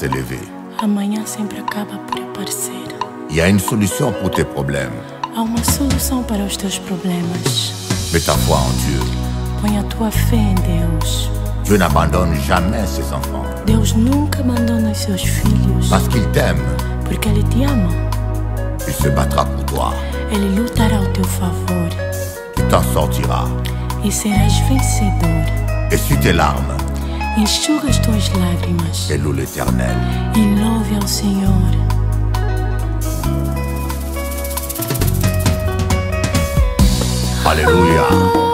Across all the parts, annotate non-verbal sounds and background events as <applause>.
s'est levé. Amanhã sempre acaba por aparecer. Il y a une solution pour tes problèmes. Há uma solução para os teus problemas. Mets ta foi en Dieu. Põe a tua fé em Deus. Dieu n'abandonne jamais ses enfants. Deus nunca abandona seus filhos. Parce qu'il t'aime. Porque ele te ama. Il se battra pour toi. Ele lutará ao teu favor. Tu t'en sortiras. E serás vencedor. Et si tes larmes enxuga as tuas lágrimas. Hello l'Éternel. E louve ao Senhor. Aleluia.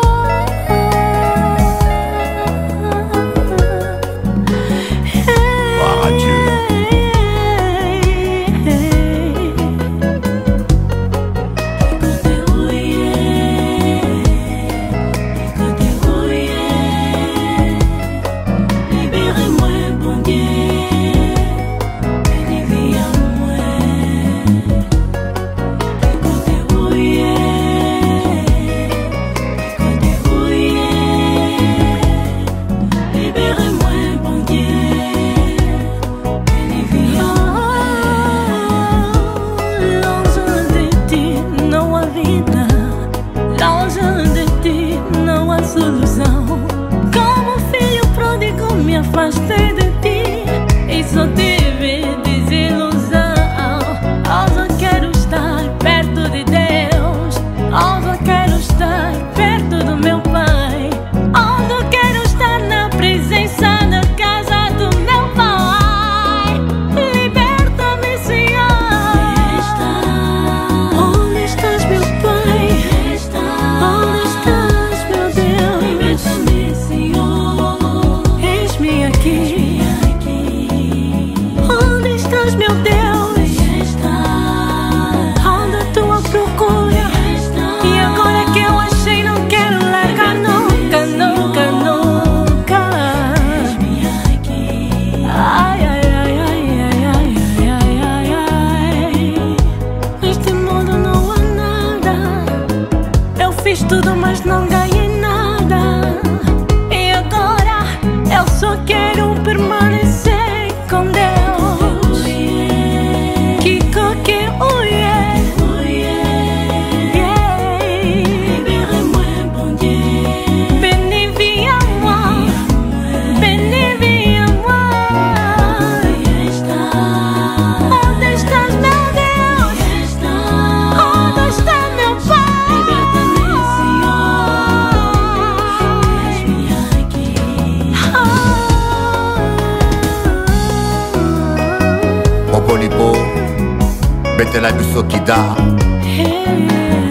batela biso kida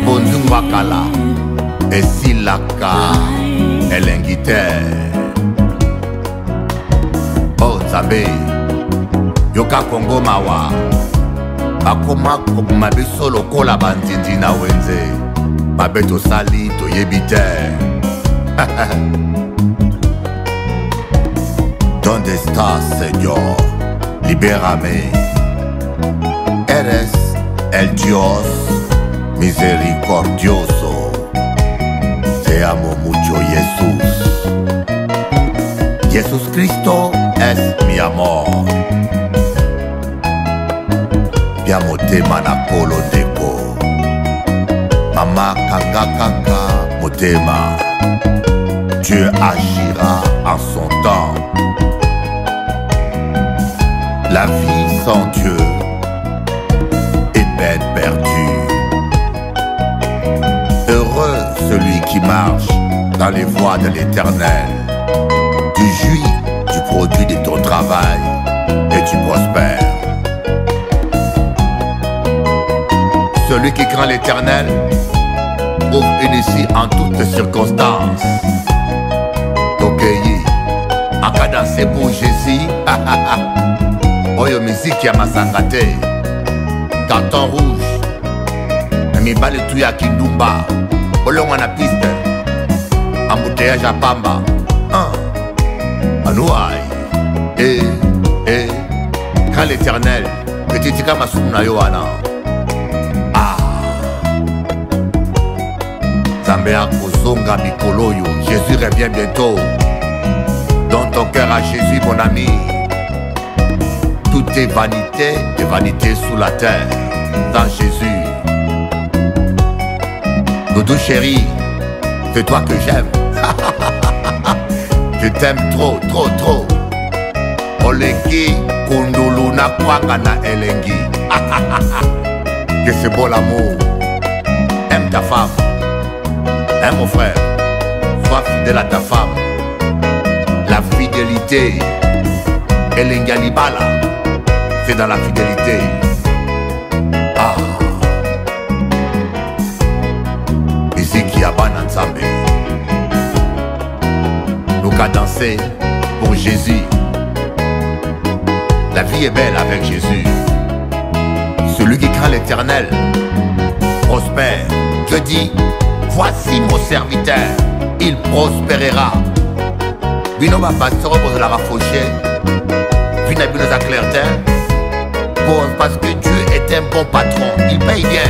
bondungo akala esilaka elengi te o oh, nzambe yoka kongo mawa bakoma koboma biso lokola bandindi na wenze mabe tosali toyebi te <laughs> donde esta señor libérame eres El Dios misericordioso. Te amo mucho Jesús. Jésus Cristo es mi amor. amo, te manakolo go Mama kanga kanga motema. Dieu agira en son temps. La vie sans Dieu perdu. Heureux celui qui marche dans les voies de l'éternel. Tu jouis du produit de ton travail et tu prospères. Celui qui craint l'éternel ouvre une ici en toutes circonstances. pays en cadence pour Jésus. Oyo musique ya carton rouge na mibale tu ya kindumba bolonga na piste ambuteyage apamba anuai ah. e e eh, eh. quand l'éternel petitika masumu na yo wana ah. nzambe akozonga mikolo oyo jésus revient bientôt dans ton cœur à jésus mon ami T'es vanités, t'es vanités sous la terre, dans Jésus. Doudou chéri c'est toi que j'aime. <laughs> Je t'aime trop, trop, trop. kunduluna elengi. <laughs> que c'est beau l'amour. Aime ta femme. Aime mon frère. Sois fidèle à ta femme. La fidélité. Elengalibala dans la fidélité. Ah. qui a bananzambe. Nous qu'à danser pour Jésus. La vie est belle avec Jésus. Celui qui craint l'éternel prospère. je dis voici mon serviteur, il prospérera. passer ma pasteur, de la Puis Vina parce que tu es un bon patron, il paye bien.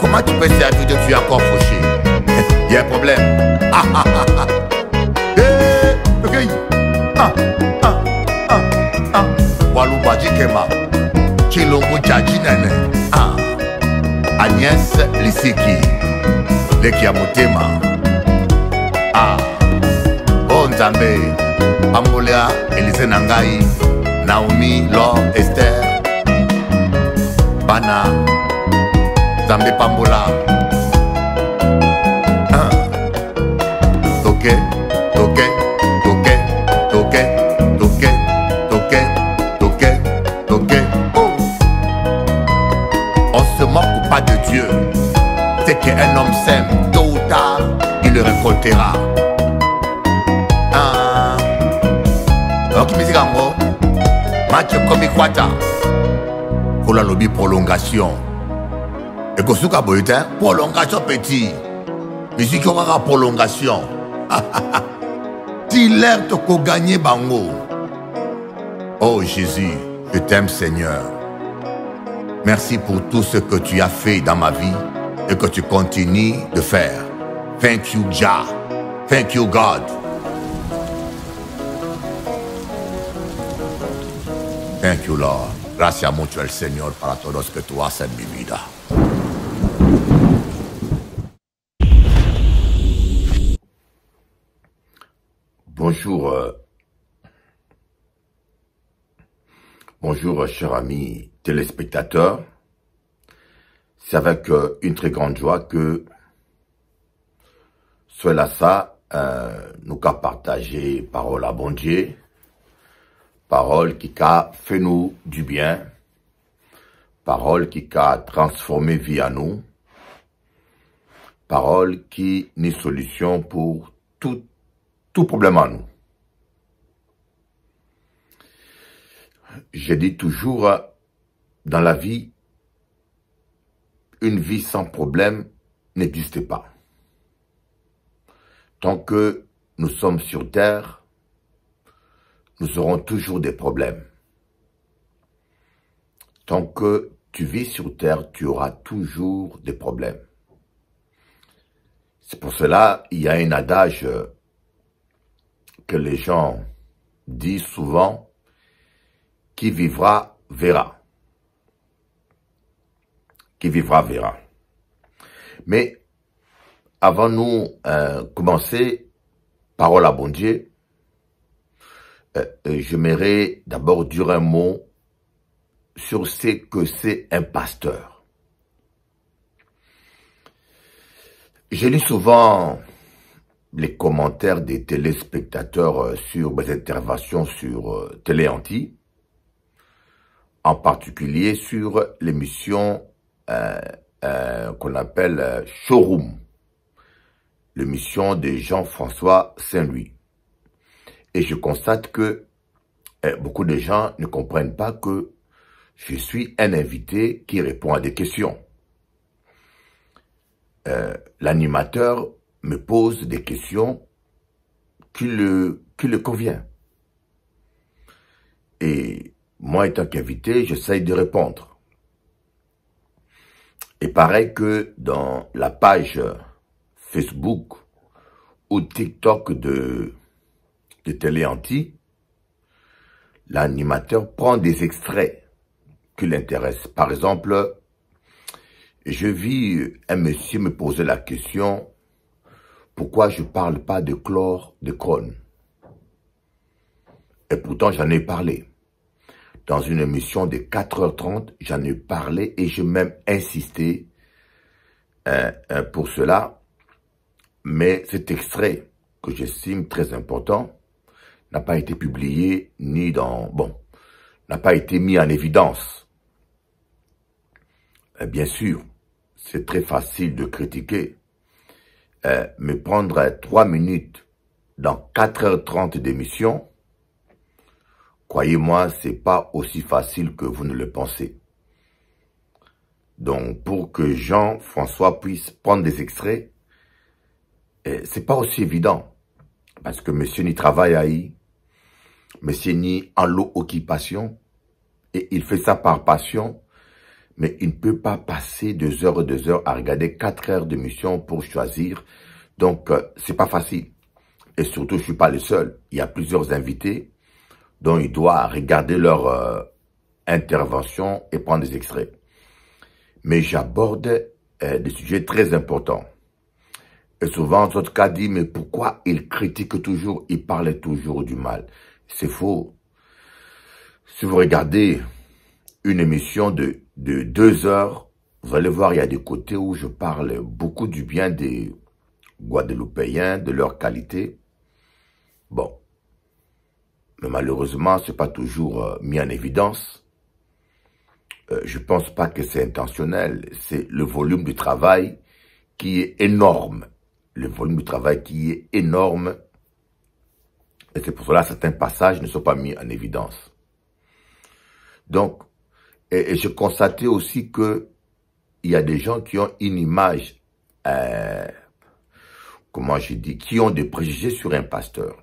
Comment tu peux servir de tu encore fauché <laughs> Il y a un problème. <laughs> Ah, ah, ah, ah. Eh, ah. Ah, ah, ah, Walou Bajikema, Chilongo Jajinene, ah. Agnès Lissiki, Lekiamotema, ah. Oh Nzambe, Amolea, Elise Nangai, Naomi, Laure, Esther bana nzambe pambola hein. toke toke toke toke toke toke toke toke oh. on se moque pas de Dieu c'est qu'un homme s'aime tôt ou tard il le récoltera hein. okimizika ngo macho komikwata la lobby prolongation Et ekosuka beau prolongation petit tu as pas prolongation dilere <laughs> gagner bango oh jésus je t'aime seigneur merci pour tout ce que tu as fait dans ma vie et que tu continues de faire thank you jah thank you god Thank you, Lord. Gracias mucho Seigneur Señor para todos que tú haces en mi vida. Bonjour. Euh, bonjour, euh, chers amis téléspectateurs. C'est avec euh, une très grande joie que cela ça nous a partagé parole à bon Parole qui a fait nous du bien. Parole qui a transformé vie à nous. Parole qui n'est solution pour tout, tout problème à nous. J'ai dit toujours, dans la vie, une vie sans problème n'existe pas. Tant que nous sommes sur terre, nous aurons toujours des problèmes. Tant que tu vis sur terre, tu auras toujours des problèmes. C'est pour cela, il y a un adage euh, que les gens disent souvent, qui vivra, verra. Qui vivra, verra. Mais, avant nous euh, commencer, parole à bon Dieu, euh, euh, j'aimerais d'abord dire un mot sur ce que c'est un pasteur. J'ai lu souvent les commentaires des téléspectateurs euh, sur mes interventions sur Téléanti, en particulier sur l'émission qu'on appelle Showroom, l'émission de Jean-François Saint-Louis. Et je constate que eh, beaucoup de gens ne comprennent pas que je suis un invité qui répond à des questions. Euh, l'animateur me pose des questions qui le, qui le convient. Et moi, étant qu'invité, j'essaye de répondre. Et pareil que dans la page Facebook ou TikTok de de télé anti, l'animateur prend des extraits qui l'intéressent. Par exemple, je vis un monsieur me poser la question pourquoi je parle pas de chlore de crône. Et pourtant, j'en ai parlé. Dans une émission de 4h30, j'en ai parlé et j'ai même insisté euh, euh, pour cela. Mais cet extrait, que j'estime très important, n'a pas été publié ni dans... Bon, n'a pas été mis en évidence. Euh, bien sûr, c'est très facile de critiquer, euh, mais prendre trois minutes dans 4h30 d'émission, croyez-moi, c'est pas aussi facile que vous ne le pensez. Donc, pour que Jean-François puisse prendre des extraits, euh, c'est pas aussi évident, parce que monsieur n'y travaille mais c'est ni en l'occupation, et il fait ça par passion, mais il ne peut pas passer deux heures et deux heures à regarder quatre heures de mission pour choisir. Donc, euh, c'est pas facile. Et surtout, je suis pas le seul. Il y a plusieurs invités dont il doit regarder leur euh, intervention et prendre des extraits. Mais j'aborde euh, des sujets très importants. Et souvent, cas dit, mais pourquoi il critique toujours, il parle toujours du mal c'est faux. Si vous regardez une émission de, de deux heures, vous allez voir, il y a des côtés où je parle beaucoup du bien des Guadeloupéens, de leur qualité. Bon. Mais malheureusement, c'est pas toujours euh, mis en évidence. Euh, je pense pas que c'est intentionnel. C'est le volume du travail qui est énorme. Le volume du travail qui est énorme et c'est pour cela certains passages ne sont pas mis en évidence. Donc, et, je constatais aussi que il y a des gens qui ont une image, euh, comment je dis, qui ont des préjugés sur un pasteur.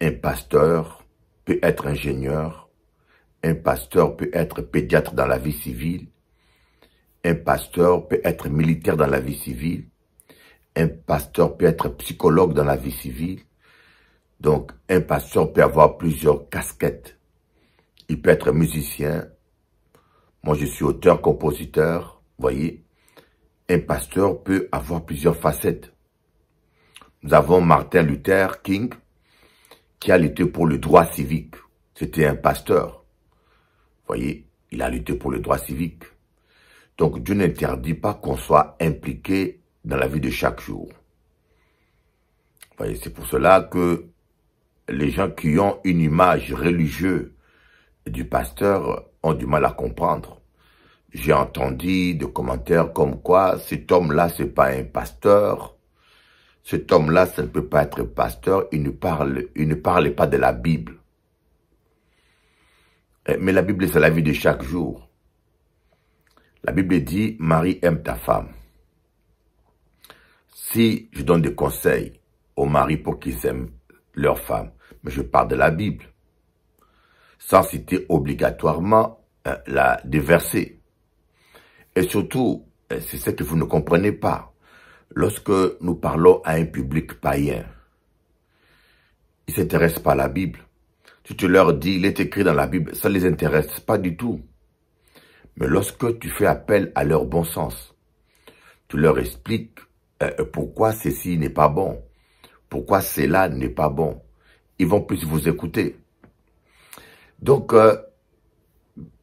Un pasteur peut être ingénieur, un pasteur peut être pédiatre dans la vie civile, un pasteur peut être militaire dans la vie civile, un pasteur peut être psychologue dans la vie civile, donc, un pasteur peut avoir plusieurs casquettes. Il peut être musicien. Moi, je suis auteur, compositeur, voyez. Un pasteur peut avoir plusieurs facettes. Nous avons Martin Luther King, qui a lutté pour le droit civique. C'était un pasteur. Voyez, il a lutté pour le droit civique. Donc Dieu n'interdit pas qu'on soit impliqué dans la vie de chaque jour. Voyez, c'est pour cela que les gens qui ont une image religieuse du pasteur ont du mal à comprendre. J'ai entendu des commentaires comme quoi cet homme-là, c'est pas un pasteur. Cet homme-là, ça ne peut pas être pasteur. Il ne parle, il ne parle pas de la Bible. Eh, mais la Bible, c'est la vie de chaque jour. La Bible dit, Marie aime ta femme. Si je donne des conseils au mari pour qu'il aiment leur femmes. Mais je parle de la Bible. Sans citer obligatoirement euh, la, des versets. Et surtout, euh, c'est ce que vous ne comprenez pas. Lorsque nous parlons à un public païen, ils ne s'intéressent pas à la Bible. Tu te leur dis, il est écrit dans la Bible, ça ne les intéresse pas du tout. Mais lorsque tu fais appel à leur bon sens, tu leur expliques euh, pourquoi ceci n'est pas bon, pourquoi cela n'est pas bon. Ils vont plus vous écouter. Donc, euh,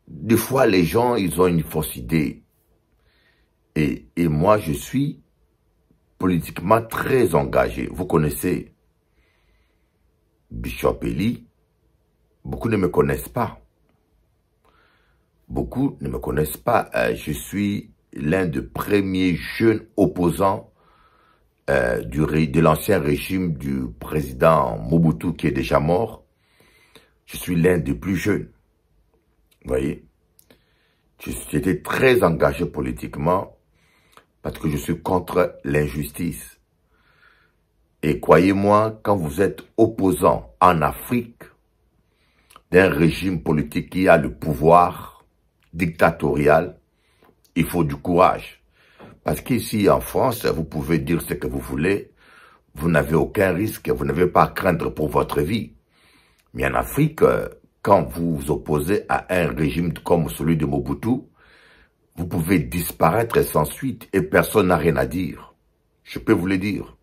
des fois, les gens, ils ont une fausse idée. Et, moi, je suis politiquement très engagé. Vous connaissez Bishop Eli. Beaucoup ne me connaissent pas. Beaucoup ne me connaissent pas. Euh, je suis l'un des premiers jeunes opposants euh, de l'ancien régime du président Mobutu qui est déjà mort, je suis l'un des plus jeunes. Vous voyez J'étais très engagé politiquement parce que je suis contre l'injustice. Et croyez-moi, quand vous êtes opposant en Afrique d'un régime politique qui a le pouvoir dictatorial, il faut du courage. Parce qu'ici, en France, vous pouvez dire ce que vous voulez, vous n'avez aucun risque, vous n'avez pas à craindre pour votre vie. Mais en Afrique, euh, quand vous vous opposez à un régime comme celui de Mobutu, vous pouvez disparaître sans suite et personne n'a rien à dire. Je peux vous le dire.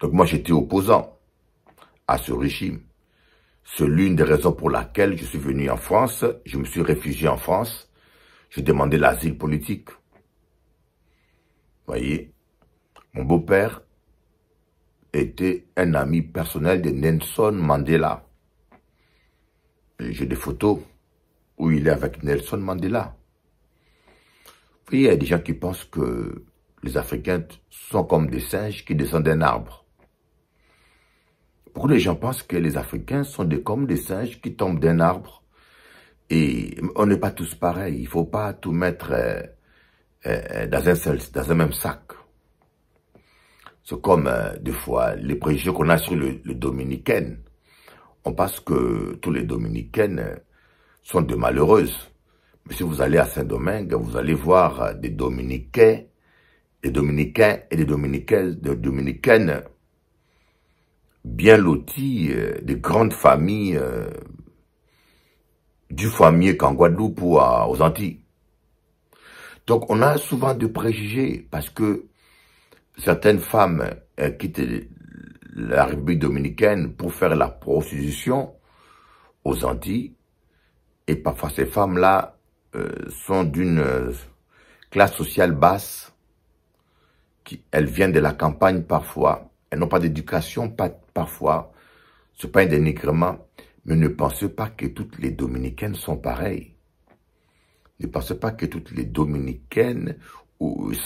Donc moi, j'étais opposant à ce régime. C'est l'une des raisons pour laquelle je suis venu en France, je me suis réfugié en France, j'ai demandé l'asile politique. Voyez, mon beau-père était un ami personnel de Nelson Mandela. J'ai des photos où il est avec Nelson Mandela. Vous voyez, il y a des gens qui pensent que les Africains sont comme des singes qui descendent d'un arbre. Pourquoi les gens pensent que les Africains sont comme des singes qui tombent d'un arbre et on n'est pas tous pareils. Il faut pas tout mettre euh, euh, dans un seul, dans un même sac. C'est comme, euh, des fois, les préjugés qu'on a sur le, le dominicaine. On pense que tous les dominicaines euh, sont de malheureuses. Mais si vous allez à Saint-Domingue, vous allez voir des dominicains, des dominicains et des dominicaines, des dominicaines bien lotis, des grandes familles du mieux qu'en Guadeloupe ou aux Antilles. Donc on a souvent des préjugés parce que certaines femmes euh, quittent la République dominicaine pour faire la prostitution aux Antilles et parfois ces femmes-là euh, sont d'une euh, classe sociale basse elles viennent de la campagne parfois, elles n'ont pas d'éducation parfois, n'est pas un dénigrement, mais ne pensez pas que toutes les dominicaines sont pareilles. Ne pensez pas que toutes les dominicaines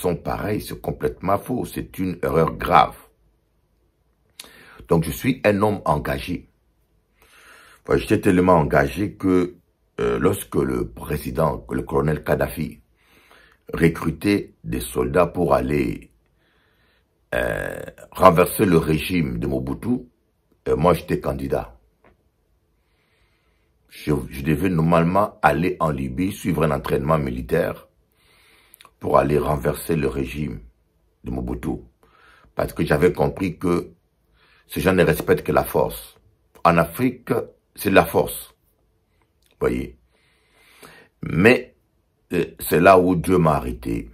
sont pareilles. C'est complètement faux. C'est une erreur grave. Donc, je suis un homme engagé. J'étais tellement engagé que euh, lorsque le président, le colonel Kadhafi, recrutait des soldats pour aller euh, renverser le régime de Mobutu, euh, moi j'étais candidat je, devais normalement aller en Libye, suivre un entraînement militaire pour aller renverser le régime de Mobutu. Parce que j'avais compris que ces gens ne respectent que la force. En Afrique, c'est la force. voyez Mais euh, c'est là où Dieu m'a arrêté.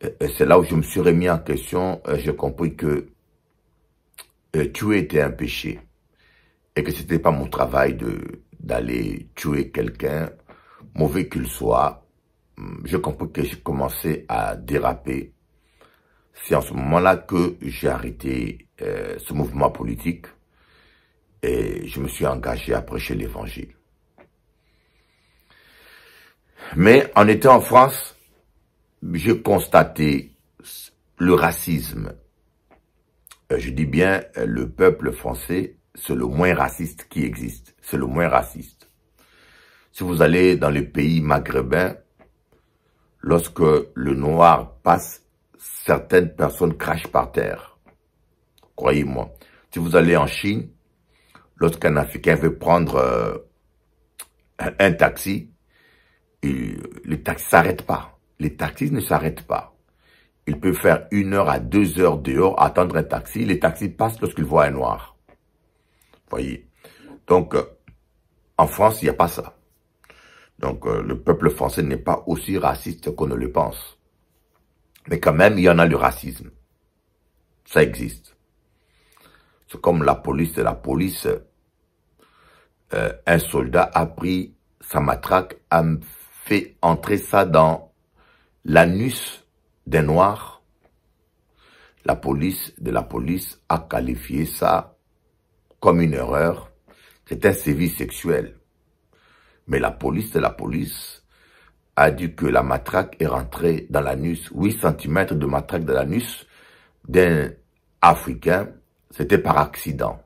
Et euh, c'est là où je me suis remis en question. Euh, j'ai compris que tuer était un péché et que c'était pas mon travail de d'aller tuer quelqu'un, mauvais qu'il soit, hum, je compris que j'ai commencé à déraper. C'est en ce moment-là que j'ai arrêté euh, ce mouvement politique et je me suis engagé à prêcher l'évangile. Mais en étant en France, j'ai constaté le racisme. Euh, je dis bien euh, le peuple français c'est le moins raciste qui existe. C'est le moins raciste. Si vous allez dans les pays maghrébins, lorsque le noir passe, certaines personnes crachent par terre. Croyez-moi. Si vous allez en Chine, lorsqu'un Africain veut prendre euh, un, taxi, les taxis s'arrêtent pas. Les taxis ne s'arrêtent pas. Il peut faire une heure à deux heures dehors, attendre un taxi. Les taxis passent lorsqu'il voit un noir voyez. Donc, euh, en France, il n'y a pas ça. Donc, euh, le peuple français n'est pas aussi raciste qu'on ne le pense. Mais quand même, il y en a le racisme. Ça existe. C'est comme la police. de La police, euh, un soldat a pris sa matraque, a fait entrer ça dans l'anus des Noirs. La police de la police a qualifié ça comme une erreur, c'est un sévice sexuel. Mais la police de la police a dit que la matraque est rentrée dans l'anus, 8 cm de matraque dans l'anus d'un Africain, c'était par accident,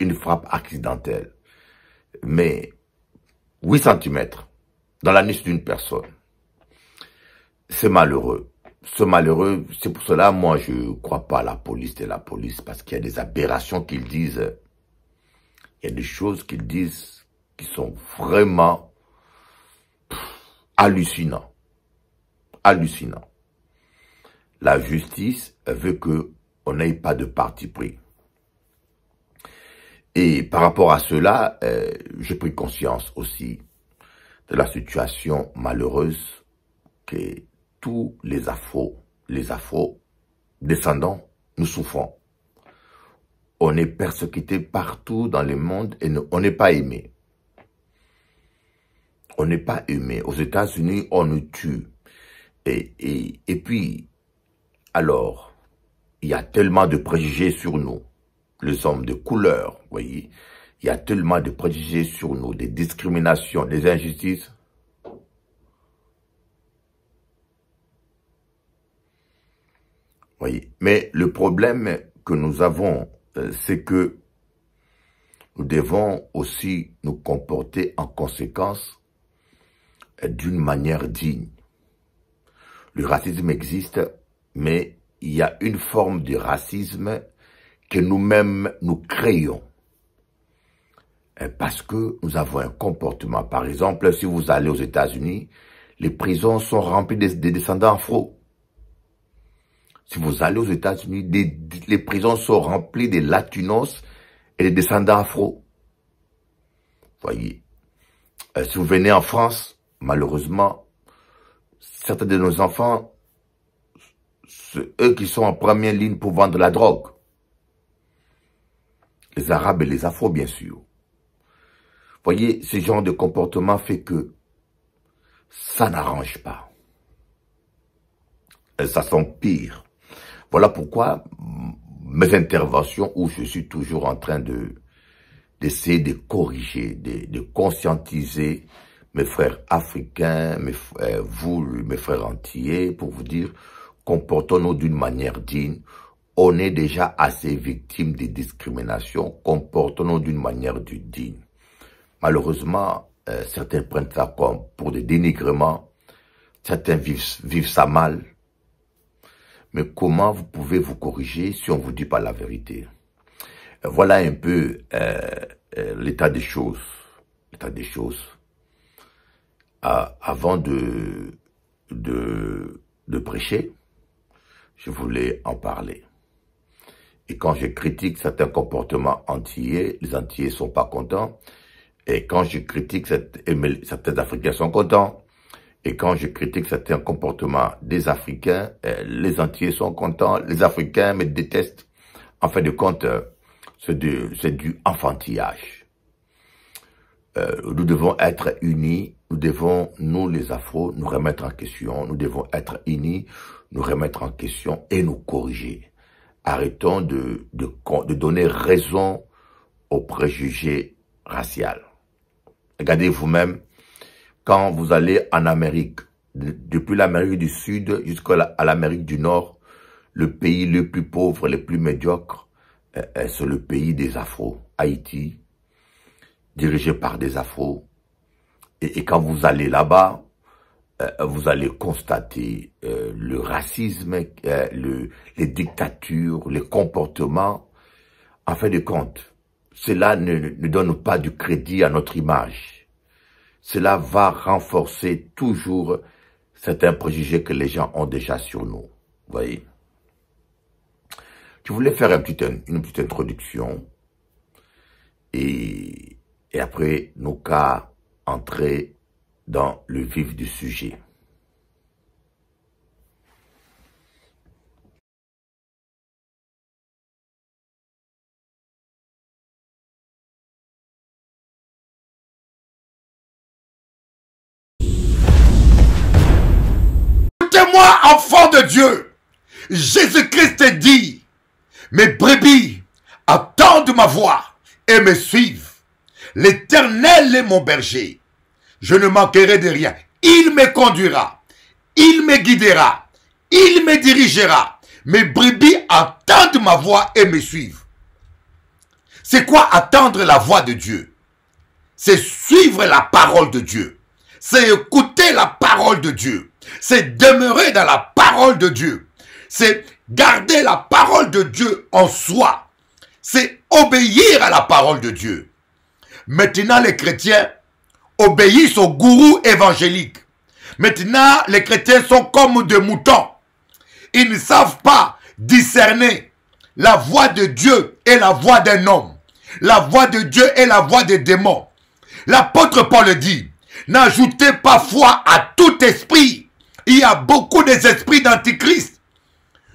une frappe accidentelle. Mais 8 cm dans l'anus d'une personne, c'est malheureux ce malheureux, c'est pour cela, moi, je ne crois pas à la police de la police, parce qu'il y a des aberrations qu'ils disent. Il y a des choses qu'ils disent qui sont vraiment hallucinantes. Hallucinantes. La justice veut que on n'ait pas de parti pris. Et par rapport à cela, euh, j'ai pris conscience aussi de la situation malheureuse que tous les afro, les afro descendants, nous souffrons. On est persécutés partout dans le monde et on n'est pas aimé. On n'est pas aimé. Aux États-Unis, on nous tue. Et, et, et puis, alors, il y a tellement de préjugés sur nous, les hommes de couleur, voyez. Il y a tellement de préjugés sur nous, des discriminations, des injustices. Oui. Mais le problème que nous avons, euh, c'est que nous devons aussi nous comporter en conséquence euh, d'une manière digne. Le racisme existe, mais il y a une forme de racisme que nous-mêmes nous créons. Euh, parce que nous avons un comportement. Par exemple, si vous allez aux États-Unis, les prisons sont remplies de, des descendants afro. Si vous allez aux États-Unis, les prisons sont remplies des latinos et des descendants afro. Voyez. Euh, si vous venez en France, malheureusement, certains de nos enfants, c'est eux qui sont en première ligne pour vendre la drogue. Les Arabes et les Afro, bien sûr. Voyez, ce genre de comportement fait que ça n'arrange pas. Ça ça pire. Voilà pourquoi mes interventions où je suis toujours en train de d'essayer de corriger, de, de, conscientiser mes frères africains, mes, frères, euh, vous, mes frères entiers pour vous dire, comportons-nous d'une manière digne. On est déjà assez victime des discriminations, comportons-nous d'une manière digne. Malheureusement, euh, certains prennent ça comme pour des dénigrements, certains vivent ça mal, mais comment vous pouvez vous corriger si on vous dit pas la vérité Voilà un peu euh, euh, l'état des choses. L'état des choses. avant de, de, de prêcher, je voulais en parler. Et quand je critique certains comportements entiers, les antillais sont pas contents. Et quand je critique certains Africains sont contents. Et quand je critique certains comportements des Africains, euh, les entiers sont contents, les Africains me détestent. En fin de compte, euh, c'est du, du, enfantillage. Euh, nous devons être unis, nous devons, nous les Afros, nous remettre en question, nous devons être unis, nous remettre en question et nous corriger. Arrêtons de, de, de donner raison aux préjugés raciaux. Regardez vous-même, quand vous allez en Amérique, depuis l'Amérique du Sud jusqu'à l'Amérique du Nord, le pays le plus pauvre, le plus médiocre, euh, euh, c'est le pays des Afros, Haïti, dirigé par des Afros. Et, quand vous allez là-bas, euh, vous allez constater le racisme, les dictatures, les comportements. En fin de compte, cela ne, ne donne pas du crédit à notre image. Cela va renforcer toujours certains préjugés que les gens ont déjà sur nous. voyez Je voulais faire une petite introduction et, et après nous cas, entrer dans le vif du sujet. moi enfant de Dieu. Jésus-Christ dit, mes brebis attendent ma voix et me suivent. L'Éternel est mon berger. Je ne manquerai de rien. Il me conduira. Il me guidera. Il me dirigera. Mes brebis attendent ma voix et me suivent. C'est quoi attendre la voix de Dieu C'est suivre la parole de Dieu. C'est écouter la parole de Dieu c'est demeurer dans la parole de Dieu. C'est garder la parole de Dieu en soi. C'est obéir à la parole de Dieu. Maintenant, les chrétiens obéissent au gourou évangélique. Maintenant, les chrétiens sont comme des moutons. Ils ne savent pas discerner la voix de Dieu et la voix d'un homme. La voix de Dieu et la voix des démons. L'apôtre Paul dit, n'ajoutez pas foi à tout esprit, il y a beaucoup des esprits d'antichrist.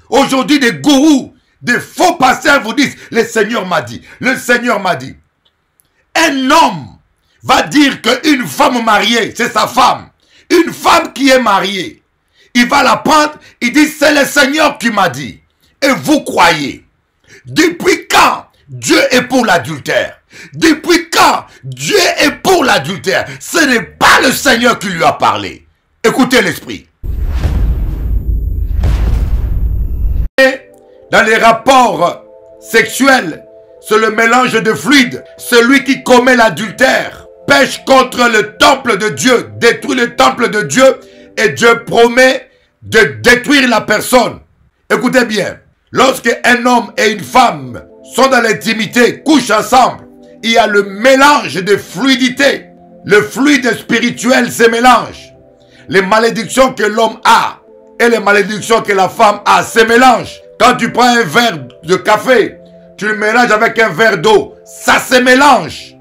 Aujourd'hui, des gourous, des faux pasteurs vous disent, le Seigneur m'a dit, le Seigneur m'a dit. Un homme va dire qu'une femme mariée, c'est sa femme. Une femme qui est mariée, il va la prendre, il dit, c'est le Seigneur qui m'a dit. Et vous croyez. Depuis quand Dieu est pour l'adultère Depuis quand Dieu est pour l'adultère Ce n'est pas le Seigneur qui lui a parlé. Écoutez l'esprit. dans les rapports sexuels, c'est le mélange de fluides. Celui qui commet l'adultère pêche contre le temple de Dieu, détruit le temple de Dieu et Dieu promet de détruire la personne. Écoutez bien, lorsque un homme et une femme sont dans l'intimité, couchent ensemble, il y a le mélange de fluidité. Le fluide spirituel se mélange. Les malédictions que l'homme a et les malédictions que la femme a se mélangent. Quand tu prends un verre de café, tu le mélanges avec un verre d'eau. Ça se mélange.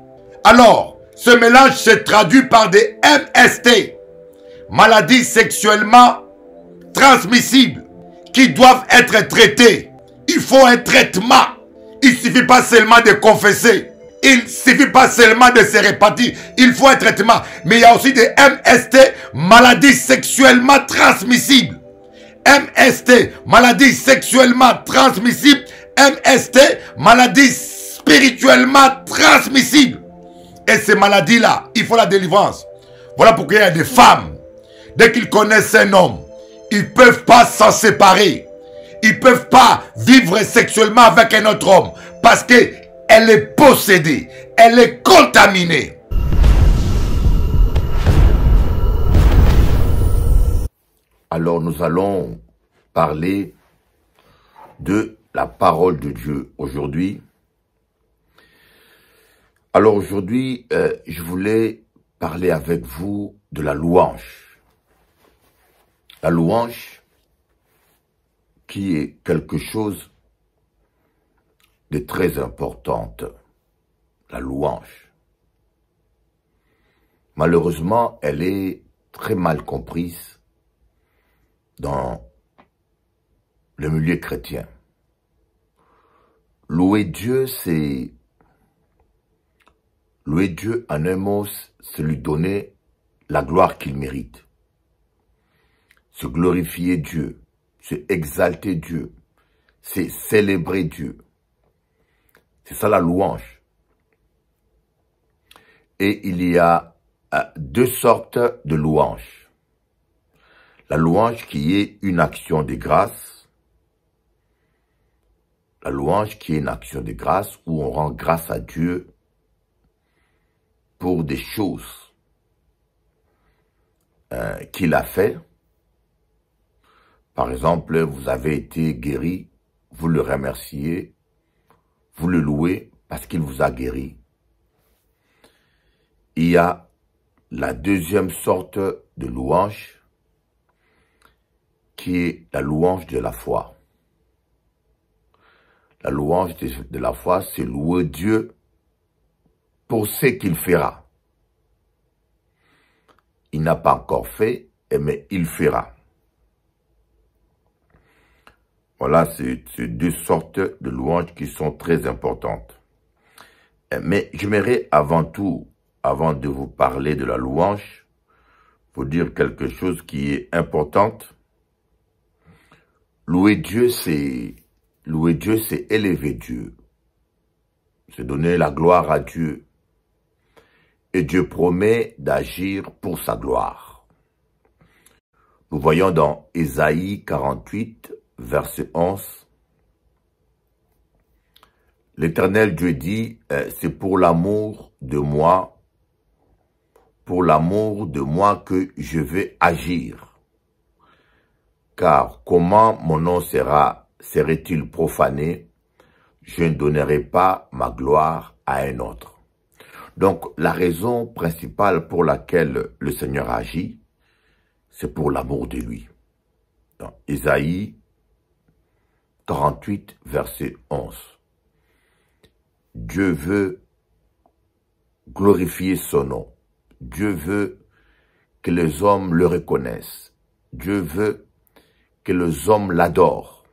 Alors, ce mélange se traduit par des MST, maladies sexuellement transmissibles, qui doivent être traitées. Il faut un traitement. Il ne suffit pas seulement de confesser. Il ne suffit pas seulement de se répartir. Il faut un traitement. Mais il y a aussi des MST, maladies sexuellement transmissibles. MST, maladie sexuellement transmissible. MST, maladie spirituellement transmissible. Et ces maladies-là, il faut la délivrance. Voilà pourquoi il y a des femmes, dès qu'ils connaissent un homme, ils ne peuvent pas s'en séparer. Ils ne peuvent pas vivre sexuellement avec un autre homme parce qu'elle est possédée, elle est contaminée. Alors nous allons parler de la parole de Dieu aujourd'hui. Alors aujourd'hui, euh, je voulais parler avec vous de la louange. La louange qui est quelque chose de très importante. La louange. Malheureusement, elle est très mal comprise dans le milieu chrétien. Louer Dieu, c'est... Louer Dieu, en un mot, c'est lui donner la gloire qu'il mérite. Se glorifier Dieu, c'est exalter Dieu, c'est célébrer Dieu. C'est ça la louange. Et il y a euh, deux sortes de louanges. La louange qui est une action de grâce, la louange qui est une action de grâce où on rend grâce à Dieu pour des choses euh, qu'il a fait. Par exemple, vous avez été guéri, vous le remerciez, vous le louez parce qu'il vous a guéri. Il y a la deuxième sorte de louange qui est la louange de la foi. La louange de, la foi, c'est louer Dieu pour ce qu'il fera. Il n'a pas encore fait, eh mais il fera. Voilà, c'est deux sortes de louanges qui sont très importantes. Eh, mais j'aimerais avant tout, avant de vous parler de la louange, vous dire quelque chose qui est importante Louer Dieu, c'est louer Dieu, c'est élever Dieu. C'est donner la gloire à Dieu. Et Dieu promet d'agir pour sa gloire. Nous voyons dans Ésaïe 48, verset 11, L'Éternel Dieu dit, euh, c'est pour l'amour de moi, pour l'amour de moi que je vais agir car comment mon nom sera, serait-il profané Je ne donnerai pas ma gloire à un autre. Donc, la raison principale pour laquelle le Seigneur agit, c'est pour l'amour de lui. Dans Isaïe 48, verset 11. Dieu veut glorifier son nom. Dieu veut que les hommes le reconnaissent. Dieu veut que les hommes l'adorent.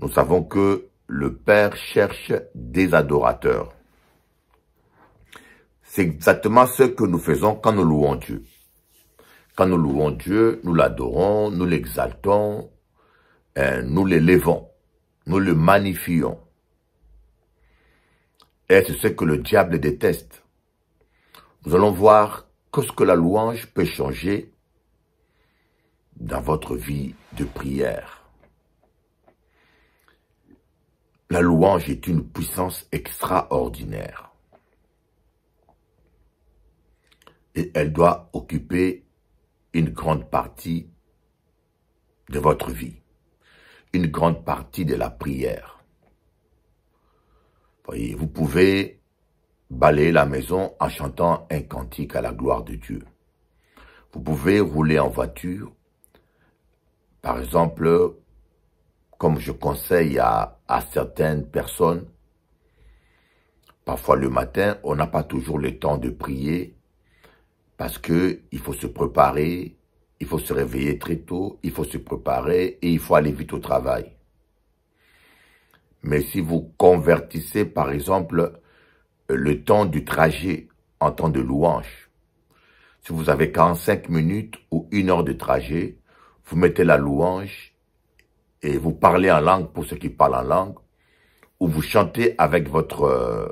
Nous savons que le Père cherche des adorateurs. C'est exactement ce que nous faisons quand nous louons Dieu. Quand nous louons Dieu, nous l'adorons, nous l'exaltons, hein, nous levons, nous le magnifions. Et c'est ce que le diable déteste. Nous allons voir que ce que la louange peut changer dans votre vie de prière. La louange est une puissance extraordinaire. Et elle doit occuper une grande partie de votre vie, une grande partie de la prière. Voyez, vous pouvez balayer la maison en chantant un cantique à la gloire de Dieu. Vous pouvez rouler en voiture par exemple, comme je conseille à, certaines personnes, parfois le matin, on n'a pas toujours le temps de prier parce que il faut se préparer, il faut se réveiller très tôt, il faut se préparer et il faut aller vite au travail. Mais si vous convertissez, par exemple, le temps du trajet en temps de louange, si vous avez 45 minutes ou une heure de trajet, vous mettez la louange et vous parlez en langue pour ceux qui parlent en langue, ou vous chantez avec votre, euh,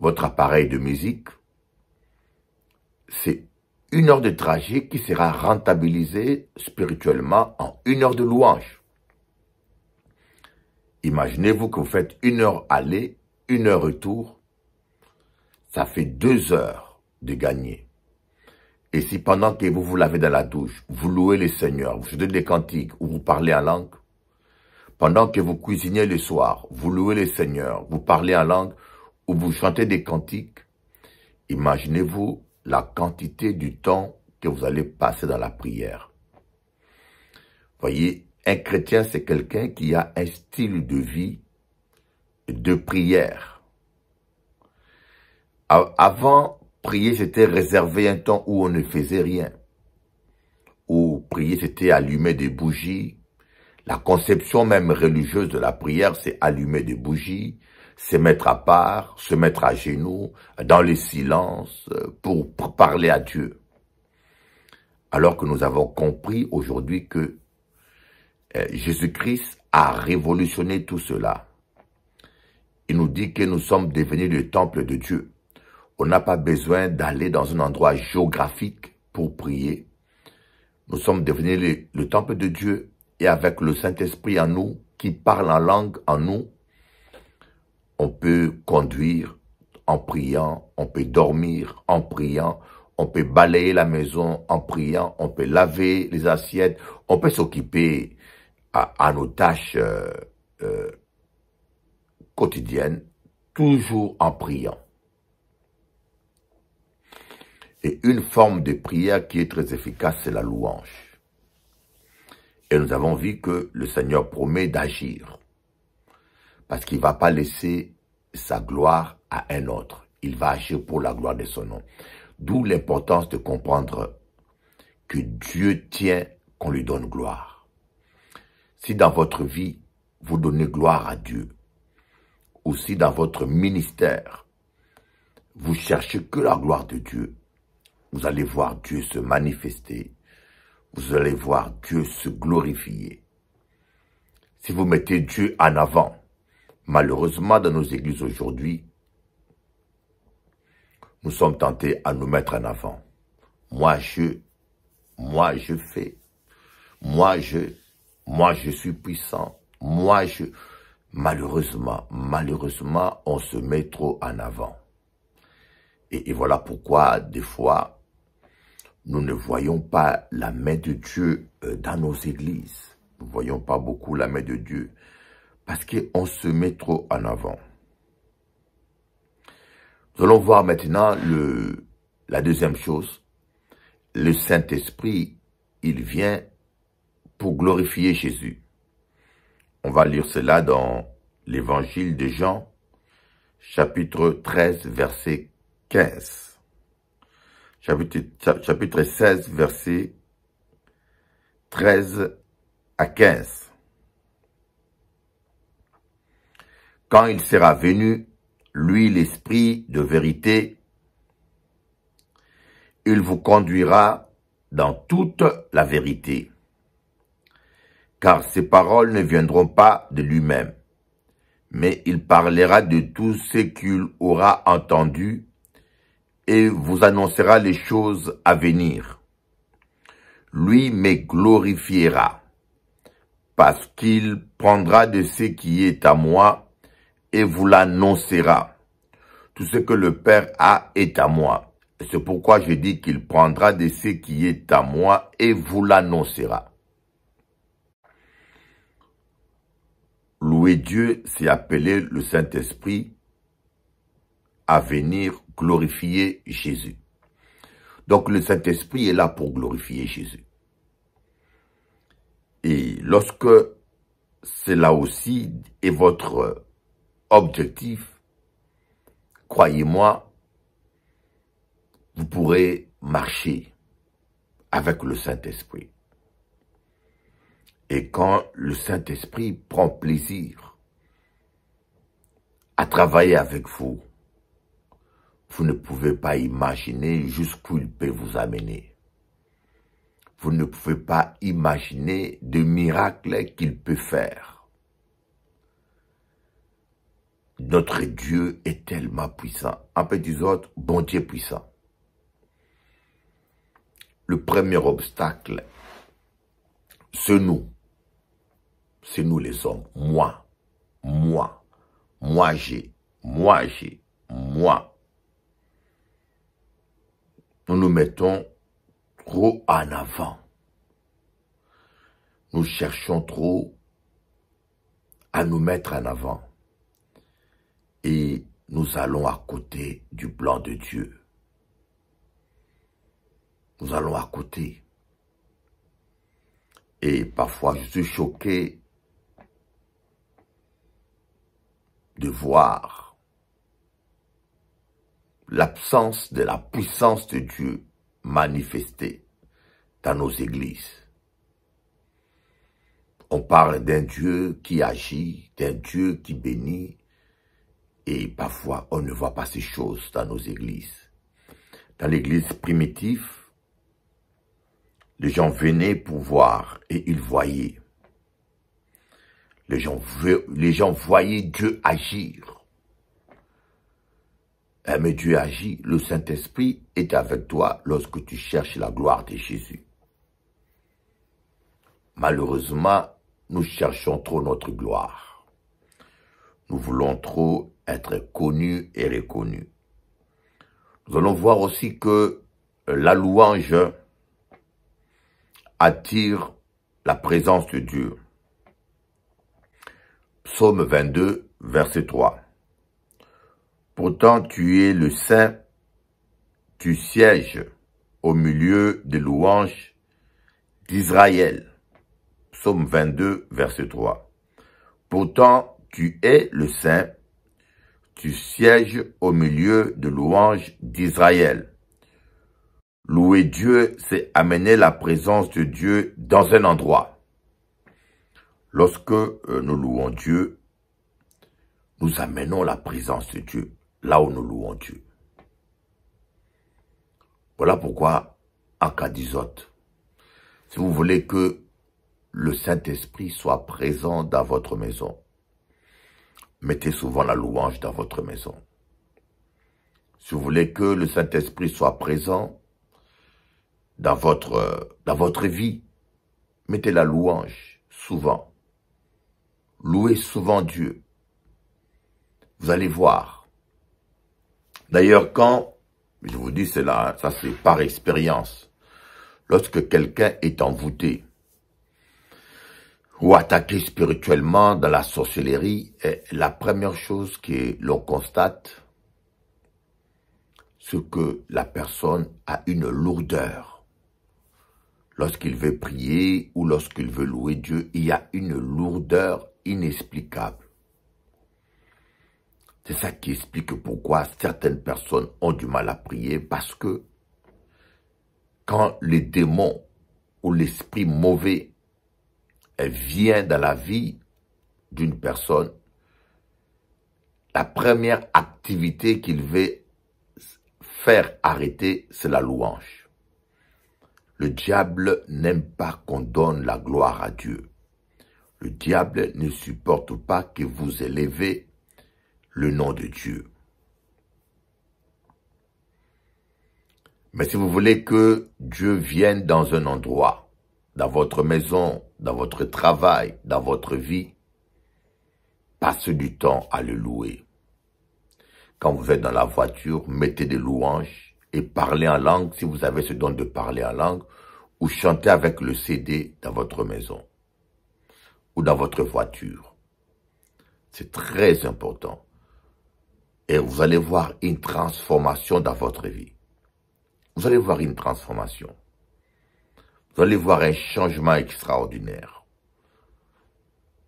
votre appareil de musique, c'est une heure de trajet qui sera rentabilisée spirituellement en une heure de louange. Imaginez-vous que vous faites une heure aller, une heure retour, ça fait deux heures de gagner. Et si pendant que vous vous lavez dans la douche, vous louez le Seigneur, vous chantez des cantiques ou vous parlez en langue, pendant que vous cuisinez le soir, vous louez le Seigneur, vous parlez en langue ou vous chantez des cantiques, imaginez-vous la quantité du temps que vous allez passer dans la prière. Voyez, un chrétien, c'est quelqu'un qui a un style de vie de prière. Avant Prier, c'était réserver un temps où on ne faisait rien. Où prier, c'était allumer des bougies. La conception même religieuse de la prière, c'est allumer des bougies, se mettre à part, se mettre à genoux, dans le silence, pour parler à Dieu. Alors que nous avons compris aujourd'hui que euh, Jésus-Christ a révolutionné tout cela. Il nous dit que nous sommes devenus le temple de Dieu. On n'a pas besoin d'aller dans un endroit géographique pour prier. Nous sommes devenus le, temple de Dieu et avec le Saint-Esprit en nous, qui parle en langue en nous, on peut conduire en priant, on peut dormir en priant, on peut balayer la maison en priant, on peut laver les assiettes, on peut s'occuper à, nos tâches euh, euh, quotidiennes, toujours en priant. Et une forme de prière qui est très efficace, c'est la louange. Et nous avons vu que le Seigneur promet d'agir. Parce qu'il ne va pas laisser sa gloire à un autre. Il va agir pour la gloire de son nom. D'où l'importance de comprendre que Dieu tient qu'on lui donne gloire. Si dans votre vie, vous donnez gloire à Dieu, ou si dans votre ministère, vous cherchez que la gloire de Dieu, vous allez voir Dieu se manifester. Vous allez voir Dieu se glorifier. Si vous mettez Dieu en avant, malheureusement dans nos églises aujourd'hui, nous sommes tentés à nous mettre en avant. Moi je, moi je fais, moi je, moi je suis puissant, moi je... Malheureusement, malheureusement, on se met trop en avant. Et, et voilà pourquoi, des fois, nous ne voyons pas la main de Dieu euh, dans nos églises. Nous ne voyons pas beaucoup la main de Dieu parce qu'on se met trop en avant. Nous allons voir maintenant le, la deuxième chose. Le Saint-Esprit, il vient pour glorifier Jésus. On va lire cela dans l'Évangile de Jean, chapitre 13, verset 15 chapitre, 16, verset 13 à 15. Quand il sera venu, lui l'Esprit de vérité, il vous conduira dans toute la vérité, car ses paroles ne viendront pas de lui-même, mais il parlera de tout ce qu'il aura entendu et vous annoncera les choses à venir. Lui me glorifiera, parce qu'il prendra de ce qui est à moi et vous l'annoncera. Tout ce que le Père a est à moi. C'est pourquoi je dis qu'il prendra de ce qui est à moi et vous l'annoncera. Louer Dieu, c'est appeler le Saint-Esprit à venir glorifier Jésus. Donc le Saint-Esprit est là pour glorifier Jésus. Et lorsque cela aussi est votre objectif, croyez-moi, vous pourrez marcher avec le Saint-Esprit. Et quand le Saint-Esprit prend plaisir à travailler avec vous, vous ne pouvez pas imaginer jusqu'où il peut vous amener. Vous ne pouvez pas imaginer de miracles qu'il peut faire. Notre Dieu est tellement puissant. Un petit autres, bon Dieu puissant. Le premier obstacle, c'est nous. C'est nous les hommes. Moi, moi, moi j'ai, moi j'ai, moi nous nous mettons trop en avant. Nous cherchons trop à nous mettre en avant. Et nous allons à côté du plan de Dieu. Nous allons à côté. Et parfois, je suis choqué de voir l'absence de la puissance de Dieu manifestée dans nos églises. On parle d'un Dieu qui agit, d'un Dieu qui bénit, et parfois on ne voit pas ces choses dans nos églises. Dans l'église primitive, les gens venaient pour voir et ils voyaient. Les gens, les gens voyaient Dieu agir. Eh, mais tu agit, le Saint-Esprit est avec toi lorsque tu cherches la gloire de Jésus. Malheureusement, nous cherchons trop notre gloire. Nous voulons trop être connus et reconnus. Nous allons voir aussi que la louange attire la présence de Dieu. Psaume 22, verset 3. Pourtant tu es le saint, tu sièges au milieu des louanges d'Israël. Psaume 22, verset 3. Pourtant tu es le saint, tu sièges au milieu de louanges d'Israël. Louer Dieu, c'est amener la présence de Dieu dans un endroit. Lorsque euh, nous louons Dieu, nous amenons la présence de Dieu là où nous louons Dieu. Voilà pourquoi, en cas si vous voulez que le Saint-Esprit soit présent dans votre maison, mettez souvent la louange dans votre maison. Si vous voulez que le Saint-Esprit soit présent dans votre, dans votre vie, mettez la louange souvent. Louez souvent Dieu. Vous allez voir D'ailleurs, quand, je vous dis cela, ça c'est par expérience, lorsque quelqu'un est envoûté ou attaqué spirituellement dans la sorcellerie, la première chose que l'on constate, c'est que la personne a une lourdeur. Lorsqu'il veut prier ou lorsqu'il veut louer Dieu, il y a une lourdeur inexplicable. C'est ça qui explique pourquoi certaines personnes ont du mal à prier, parce que quand les démons ou l'esprit mauvais vient dans la vie d'une personne, la première activité qu'il veut faire arrêter, c'est la louange. Le diable n'aime pas qu'on donne la gloire à Dieu. Le diable ne supporte pas que vous élevez le nom de Dieu. Mais si vous voulez que Dieu vienne dans un endroit, dans votre maison, dans votre travail, dans votre vie, passez du temps à le louer. Quand vous êtes dans la voiture, mettez des louanges et parlez en langue si vous avez ce don de parler en langue ou chantez avec le CD dans votre maison ou dans votre voiture. C'est très important et vous allez voir une transformation dans votre vie. Vous allez voir une transformation. Vous allez voir un changement extraordinaire.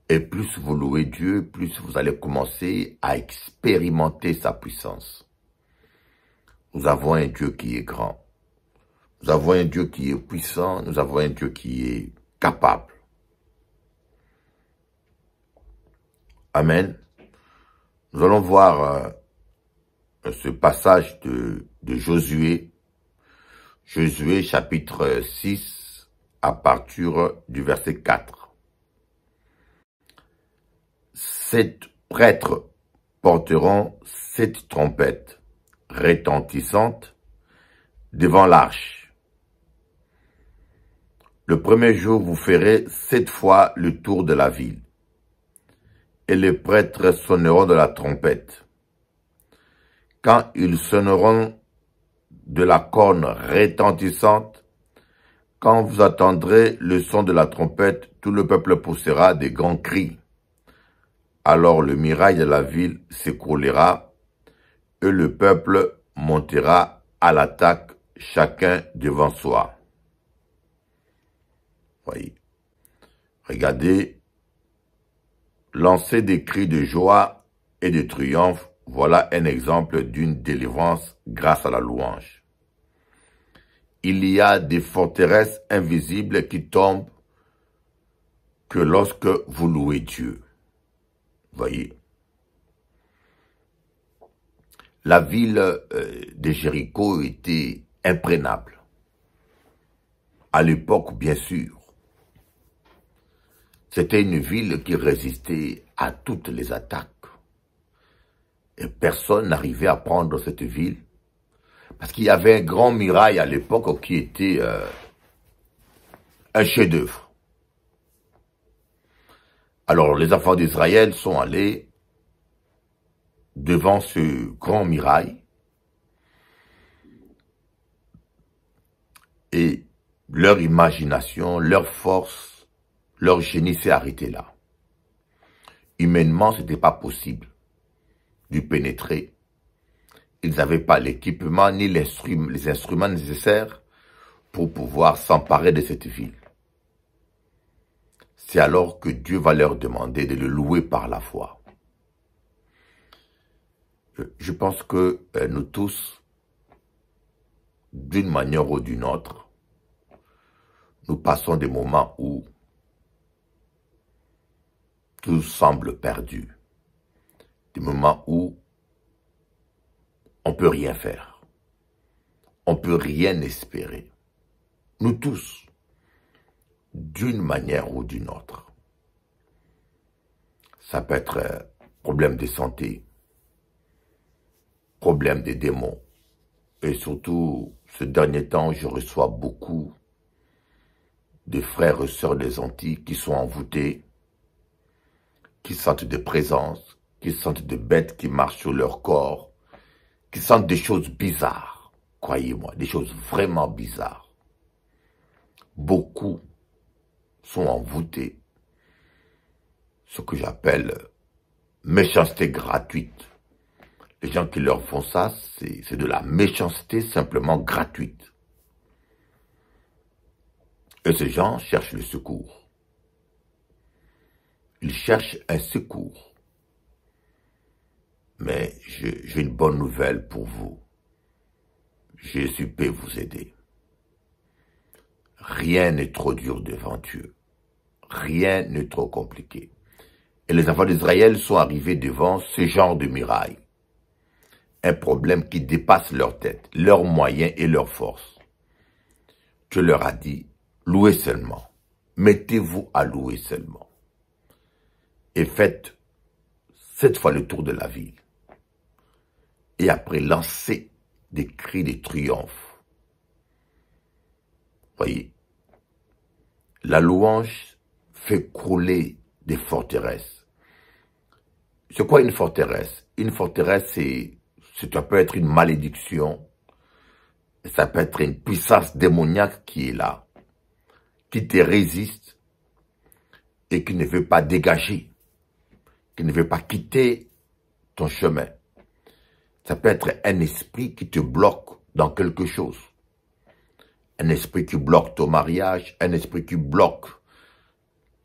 Et plus vous louez Dieu, plus vous allez commencer à expérimenter sa puissance. Nous avons un Dieu qui est grand. Nous avons un Dieu qui est puissant. Nous avons un Dieu qui est capable. Amen. Nous allons voir euh, ce passage de, Josué, Josué chapitre 6 à partir du verset 4. Sept prêtres porteront sept trompettes retentissantes devant l'arche. Le premier jour, vous ferez sept fois le tour de la ville, et les prêtres sonneront de la trompette quand ils sonneront de la corne retentissante, quand vous attendrez le son de la trompette, tout le peuple poussera des grands cris. Alors le mirail de la ville s'écroulera et le peuple montera à l'attaque, chacun devant soi. Voyez. Regardez, lancer des cris de joie et de triomphe voilà un exemple d'une délivrance grâce à la louange. Il y a des forteresses invisibles qui tombent que lorsque vous louez Dieu. Voyez. La ville euh, de Jéricho était imprenable À l'époque, bien sûr. C'était une ville qui résistait à toutes les attaques. Et personne n'arrivait à prendre cette ville. Parce qu'il y avait un grand mirail à l'époque qui était euh, un chef-d'œuvre. Alors les enfants d'Israël sont allés devant ce grand mirail. et leur imagination, leur force, leur génie s'est arrêté là. Humainement, ce n'était pas possible pénétrer. Ils n'avaient pas l'équipement ni les instruments nécessaires pour pouvoir s'emparer de cette ville. C'est alors que Dieu va leur demander de le louer par la foi. Je pense que euh, nous tous, d'une manière ou d'une autre, nous passons des moments où tout semble perdu des moments où on peut rien faire. On peut rien espérer. Nous tous, d'une manière ou d'une autre. Ça peut être euh, problème de santé, problème des démons. Et surtout, ce dernier temps, je reçois beaucoup de frères et sœurs des Antilles qui sont envoûtés, qui sentent des présences, qui sentent des bêtes qui marchent sur leur corps, qui sentent des choses bizarres, croyez-moi, des choses vraiment bizarres. Beaucoup sont envoûtés. Ce que j'appelle méchanceté gratuite. Les gens qui leur font ça, c'est de la méchanceté simplement gratuite. Et ces gens cherchent le secours. Ils cherchent un secours. Mais j'ai une bonne nouvelle pour vous. Jésus peut vous aider. Rien n'est trop dur devant Dieu. Rien n'est trop compliqué. Et les enfants d'Israël sont arrivés devant ce genre de muraille. Un problème qui dépasse leur tête, leurs moyens et leurs forces. Dieu leur a dit, louez seulement. Mettez-vous à louer seulement. Et faites cette fois le tour de la ville et après lancer des cris de triomphe. Voyez, la louange fait crouler des forteresses. C'est quoi une forteresse Une forteresse, c'est ça peut être une malédiction, ça peut être une puissance démoniaque qui est là, qui te résiste et qui ne veut pas dégager, qui ne veut pas quitter ton chemin. Ça peut être un esprit qui te bloque dans quelque chose. Un esprit qui bloque ton mariage, un esprit qui bloque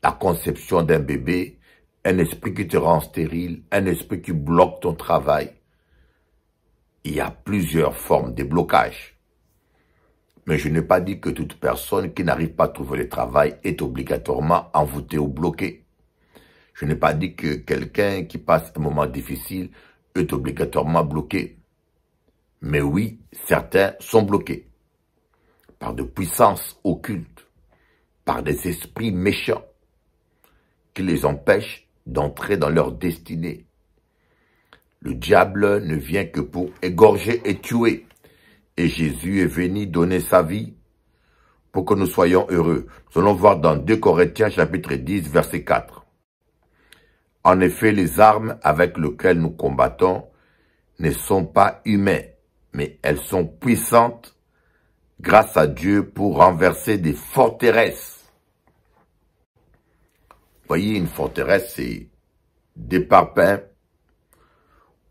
la conception d'un bébé, un esprit qui te rend stérile, un esprit qui bloque ton travail. Il y a plusieurs formes de blocage. Mais je n'ai pas dit que toute personne qui n'arrive pas à trouver le travail est obligatoirement envoûtée ou bloquée. Je n'ai pas dit que quelqu'un qui passe un moment difficile obligatoirement bloqué. Mais oui, certains sont bloqués par de puissances occultes, par des esprits méchants qui les empêchent d'entrer dans leur destinée. Le diable ne vient que pour égorger et tuer. Et Jésus est venu donner sa vie pour que nous soyons heureux. Nous allons voir dans 2 Corinthiens chapitre 10 verset 4. En effet, les armes avec lesquelles nous combattons ne sont pas humaines, mais elles sont puissantes grâce à Dieu pour renverser des forteresses. voyez, une forteresse, c'est des parpaings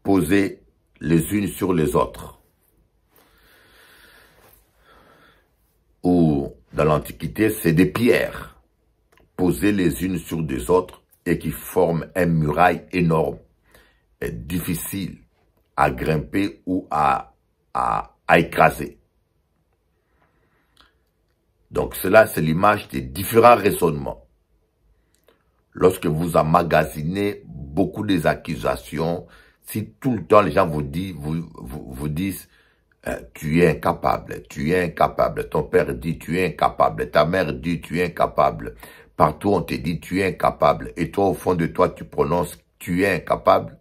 posés les unes sur les autres. Ou, dans l'Antiquité, c'est des pierres posées les unes sur des autres et qui forme un muraille énorme, difficile à grimper ou à, écraser. Donc cela, c'est l'image des différents raisonnements. Lorsque vous emmagasinez beaucoup des accusations, si tout le temps les gens vous disent, vous, vous, disent euh, tu es incapable, tu es incapable, ton père dit tu es incapable, ta mère dit tu es incapable, Partout, on te dit, tu es incapable. Et toi, au fond de toi, tu prononces, tu es incapable.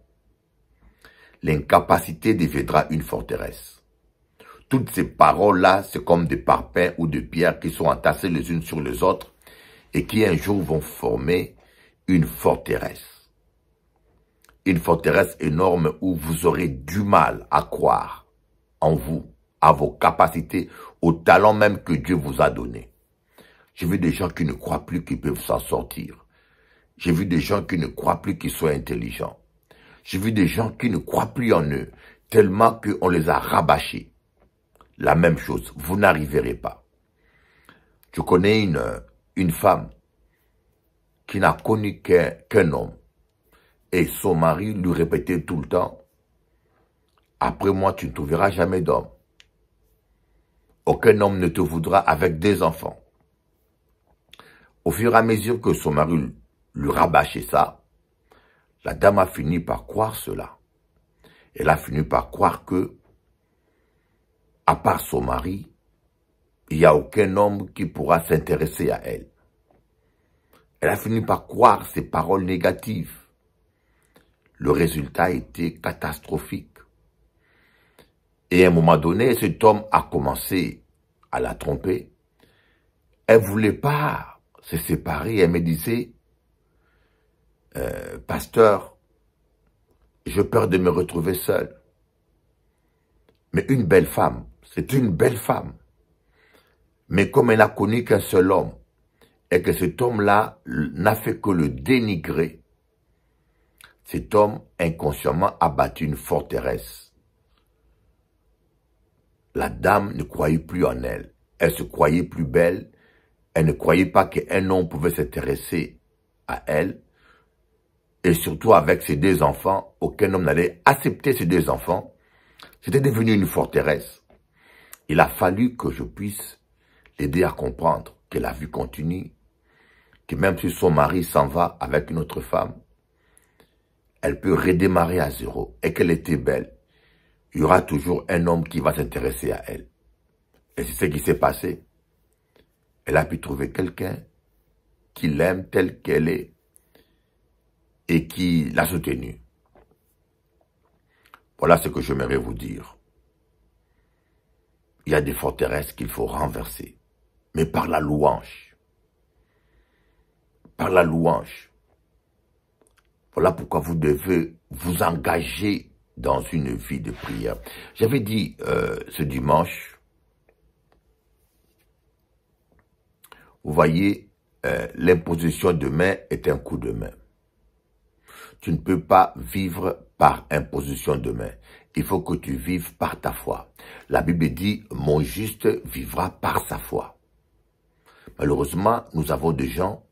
L'incapacité deviendra une forteresse. Toutes ces paroles-là, c'est comme des parpaings ou des pierres qui sont entassées les unes sur les autres et qui un jour vont former une forteresse. Une forteresse énorme où vous aurez du mal à croire en vous, à vos capacités, au talent même que Dieu vous a donné. J'ai vu des gens qui ne croient plus qu'ils peuvent s'en sortir. J'ai vu des gens qui ne croient plus qu'ils soient intelligents. J'ai vu des gens qui ne croient plus en eux, tellement qu'on les a rabâchés. La même chose, vous n'arriverez pas. Je connais une, une femme qui n'a connu qu'un homme. Et son mari lui répétait tout le temps, « Après moi, tu ne trouveras jamais d'homme. Aucun homme ne te voudra avec des enfants. Au fur et à mesure que son mari lui rabâchait ça, la dame a fini par croire cela. Elle a fini par croire que, à part son mari, il n'y a aucun homme qui pourra s'intéresser à elle. Elle a fini par croire ses paroles négatives. Le résultat était catastrophique. Et à un moment donné, cet homme a commencé à la tromper. Elle voulait pas se séparer, elle me disait, euh, pasteur, j'ai peur de me retrouver seule. Mais une belle femme, c'est une belle femme. Mais comme elle n'a connu qu'un seul homme, et que cet homme-là n'a fait que le dénigrer, cet homme inconsciemment a battu une forteresse. La dame ne croyait plus en elle. Elle se croyait plus belle elle ne croyait pas qu'un homme pouvait s'intéresser à elle, et surtout avec ses deux enfants, aucun homme n'allait accepter ses deux enfants. C'était devenu une forteresse. Il a fallu que je puisse l'aider à comprendre que la vie continue, que même si son mari s'en va avec une autre femme, elle peut redémarrer à zéro et qu'elle était belle. Il y aura toujours un homme qui va s'intéresser à elle. Et c'est ce qui s'est passé. Elle a pu trouver quelqu'un qui l'aime telle qu'elle est et qui l'a soutenue. Voilà ce que j'aimerais vous dire. Il y a des forteresses qu'il faut renverser, mais par la louange. Par la louange. Voilà pourquoi vous devez vous engager dans une vie de prière. J'avais dit euh, ce dimanche, Vous voyez, euh, l'imposition de main est un coup de main. Tu ne peux pas vivre par imposition de main. Il faut que tu vives par ta foi. La Bible dit, mon juste vivra par sa foi. Malheureusement, nous avons des gens